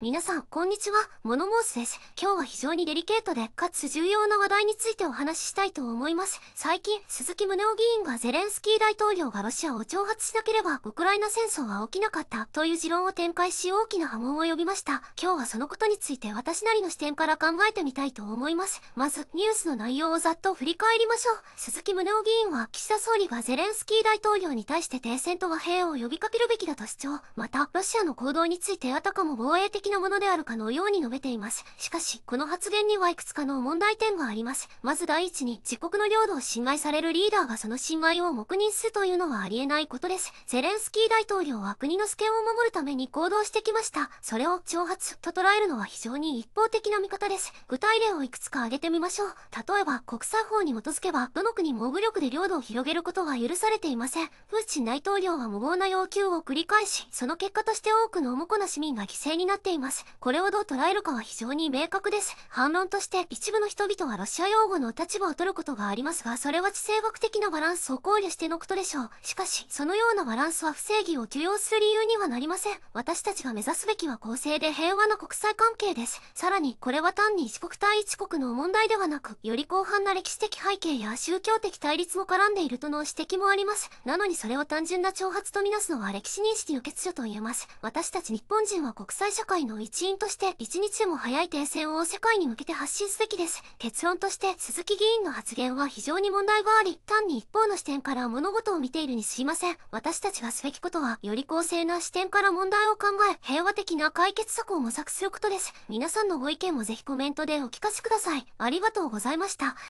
皆さん、こんにちは、モノモースです。今日は非常にデリケートで、かつ重要な話題についてお話ししたいと思います。最近、鈴木宗男議員がゼレンスキー大統領がロシアを挑発しなければ、ウクライナ戦争は起きなかったという持論を展開し大きな波紋を呼びました。今日はそのことについて私なりの視点から考えてみたいと思います。まず、ニュースの内容をざっと振り返りましょう。鈴木宗男議員は、岸田総理がゼレンスキー大統領に対して停戦と和平を呼びかけるべきだと主張。また、ロシアの行動についてあたかも防衛的的なものであるかのように述べています。しかし、この発言にはいくつかの問題点があります。まず第一に、自国の領土を侵害されるリーダーがその侵害を黙認するというのはありえないことです。ゼレンスキー大統領は国の主権を守るために行動してきました。それを挑発と捉えるのは非常に一方的な見方です。具体例をいくつか挙げてみましょう。例えば、国際法に基づけば、どの国も武力で領土を広げることは許されていません。プーチン大統領は無謀な要求を繰り返し、その結果として多くの重こな市民が犠牲になっています。います。これをどう捉えるかは非常に明確です。反論として、一部の人々はロシア用語の立場を取ることがありますが、それは地政学的なバランスを考慮してのことでしょう。しかし、そのようなバランスは不正義を許容する理由にはなりません。私たちが目指すべきは公正で平和な国際関係です。さらに、これは単に一国対一国の問題ではなく、より広範な歴史的背景や宗教的対立も絡んでいるとの指摘もあります。なのにそれを単純な挑発とみなすのは歴史認識の欠如と言えます。私たち日本人は国際社会の一員として一日でも早い停戦を世界に向けて発信すべきです。結論として鈴木議員の発言は非常に問題があり、単に一方の視点から物事を見ているにすぎません。私たちがすべきことは、より公正な視点から問題を考え、平和的な解決策を模索することです。皆さんのご意見もぜひコメントでお聞かせください。ありがとうございました。